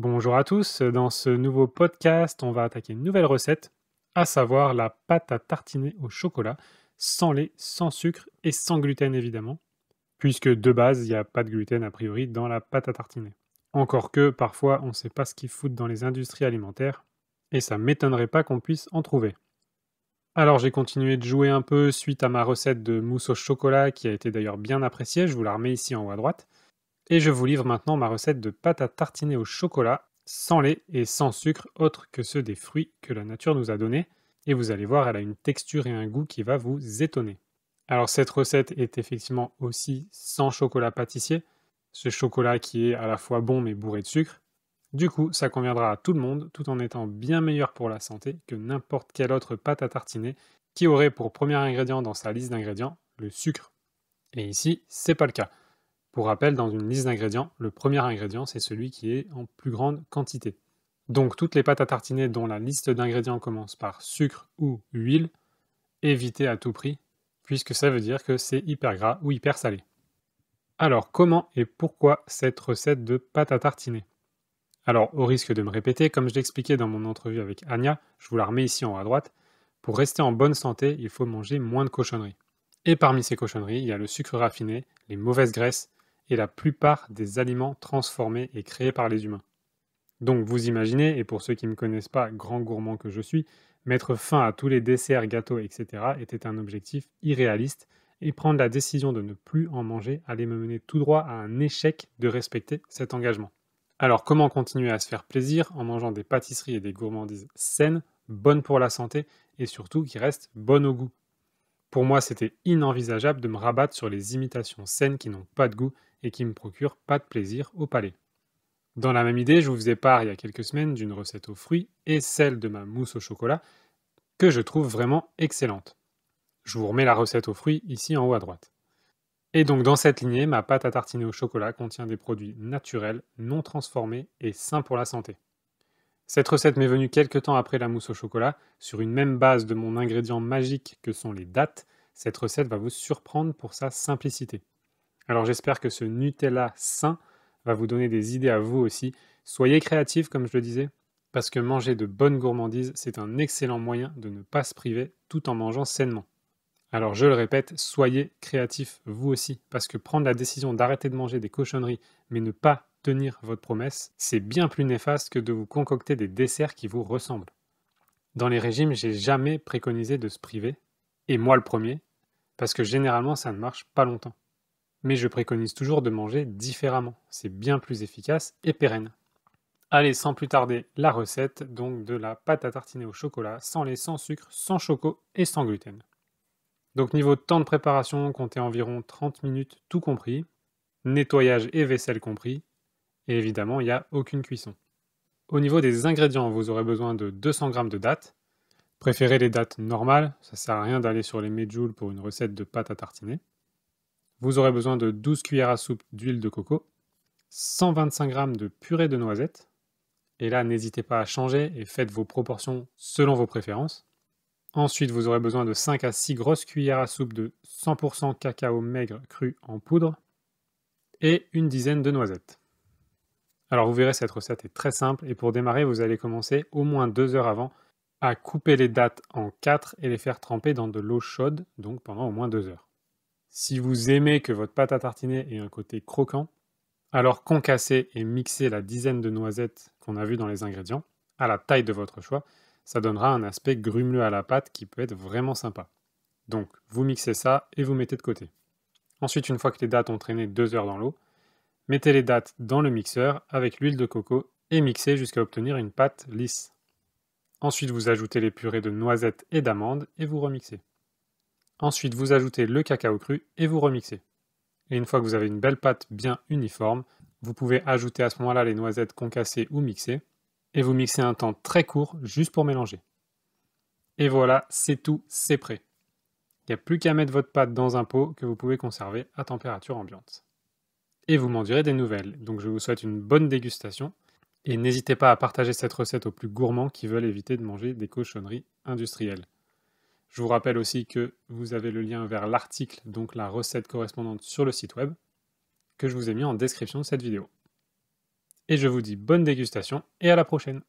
Bonjour à tous, dans ce nouveau podcast, on va attaquer une nouvelle recette, à savoir la pâte à tartiner au chocolat, sans lait, sans sucre et sans gluten évidemment, puisque de base, il n'y a pas de gluten a priori dans la pâte à tartiner. Encore que parfois, on ne sait pas ce qu'ils foutent dans les industries alimentaires, et ça m'étonnerait pas qu'on puisse en trouver. Alors j'ai continué de jouer un peu suite à ma recette de mousse au chocolat qui a été d'ailleurs bien appréciée, je vous la remets ici en haut à droite. Et je vous livre maintenant ma recette de pâte à tartiner au chocolat, sans lait et sans sucre autre que ceux des fruits que la nature nous a donnés. Et vous allez voir, elle a une texture et un goût qui va vous étonner. Alors cette recette est effectivement aussi sans chocolat pâtissier, ce chocolat qui est à la fois bon mais bourré de sucre. Du coup, ça conviendra à tout le monde tout en étant bien meilleur pour la santé que n'importe quelle autre pâte à tartiner qui aurait pour premier ingrédient dans sa liste d'ingrédients le sucre. Et ici, c'est pas le cas. Pour rappel, dans une liste d'ingrédients, le premier ingrédient, c'est celui qui est en plus grande quantité. Donc toutes les pâtes à tartiner dont la liste d'ingrédients commence par sucre ou huile, évitez à tout prix, puisque ça veut dire que c'est hyper gras ou hyper salé. Alors comment et pourquoi cette recette de pâte à tartiner Alors au risque de me répéter, comme je l'expliquais dans mon entrevue avec Anya, je vous la remets ici en haut à droite, pour rester en bonne santé, il faut manger moins de cochonneries. Et parmi ces cochonneries, il y a le sucre raffiné, les mauvaises graisses, et la plupart des aliments transformés et créés par les humains. Donc vous imaginez, et pour ceux qui ne me connaissent pas, grand gourmand que je suis, mettre fin à tous les desserts, gâteaux, etc. était un objectif irréaliste, et prendre la décision de ne plus en manger allait me mener tout droit à un échec de respecter cet engagement. Alors comment continuer à se faire plaisir en mangeant des pâtisseries et des gourmandises saines, bonnes pour la santé, et surtout qui restent bonnes au goût pour moi, c'était inenvisageable de me rabattre sur les imitations saines qui n'ont pas de goût et qui me procure pas de plaisir au palais. Dans la même idée, je vous faisais part il y a quelques semaines d'une recette aux fruits et celle de ma mousse au chocolat que je trouve vraiment excellente. Je vous remets la recette aux fruits ici en haut à droite. Et donc dans cette lignée, ma pâte à tartiner au chocolat contient des produits naturels, non transformés et sains pour la santé. Cette recette m'est venue quelques temps après la mousse au chocolat, sur une même base de mon ingrédient magique que sont les dates, cette recette va vous surprendre pour sa simplicité. Alors j'espère que ce Nutella sain va vous donner des idées à vous aussi. Soyez créatifs, comme je le disais, parce que manger de bonnes gourmandises, c'est un excellent moyen de ne pas se priver tout en mangeant sainement. Alors je le répète, soyez créatifs vous aussi, parce que prendre la décision d'arrêter de manger des cochonneries, mais ne pas tenir votre promesse, c'est bien plus néfaste que de vous concocter des desserts qui vous ressemblent. Dans les régimes, j'ai jamais préconisé de se priver, et moi le premier, parce que généralement ça ne marche pas longtemps. Mais je préconise toujours de manger différemment, c'est bien plus efficace et pérenne. Allez, sans plus tarder, la recette donc de la pâte à tartiner au chocolat, sans lait, sans sucre, sans choco et sans gluten. Donc niveau temps de préparation, comptez environ 30 minutes tout compris, nettoyage et vaisselle compris, et évidemment, il n'y a aucune cuisson. Au niveau des ingrédients, vous aurez besoin de 200 g de dattes. Préférez les dattes normales, ça sert à rien d'aller sur les medjool pour une recette de pâte à tartiner vous aurez besoin de 12 cuillères à soupe d'huile de coco, 125 g de purée de noisettes, et là n'hésitez pas à changer et faites vos proportions selon vos préférences. Ensuite, vous aurez besoin de 5 à 6 grosses cuillères à soupe de 100% cacao maigre cru en poudre et une dizaine de noisettes. Alors vous verrez, cette recette est très simple et pour démarrer, vous allez commencer au moins 2 heures avant à couper les dattes en 4 et les faire tremper dans de l'eau chaude, donc pendant au moins 2 heures. Si vous aimez que votre pâte à tartiner ait un côté croquant, alors concassez et mixez la dizaine de noisettes qu'on a vues dans les ingrédients à la taille de votre choix. Ça donnera un aspect grumeleux à la pâte qui peut être vraiment sympa. Donc, vous mixez ça et vous mettez de côté. Ensuite, une fois que les dates ont traîné deux heures dans l'eau, mettez les dates dans le mixeur avec l'huile de coco et mixez jusqu'à obtenir une pâte lisse. Ensuite, vous ajoutez les purées de noisettes et d'amandes et vous remixez. Ensuite, vous ajoutez le cacao cru et vous remixez. Et une fois que vous avez une belle pâte bien uniforme, vous pouvez ajouter à ce moment-là les noisettes concassées ou mixées, et vous mixez un temps très court juste pour mélanger. Et voilà, c'est tout, c'est prêt. Il n'y a plus qu'à mettre votre pâte dans un pot que vous pouvez conserver à température ambiante. Et vous m'en direz des nouvelles, donc je vous souhaite une bonne dégustation, et n'hésitez pas à partager cette recette aux plus gourmands qui veulent éviter de manger des cochonneries industrielles. Je vous rappelle aussi que vous avez le lien vers l'article, donc la recette correspondante sur le site web, que je vous ai mis en description de cette vidéo. Et je vous dis bonne dégustation et à la prochaine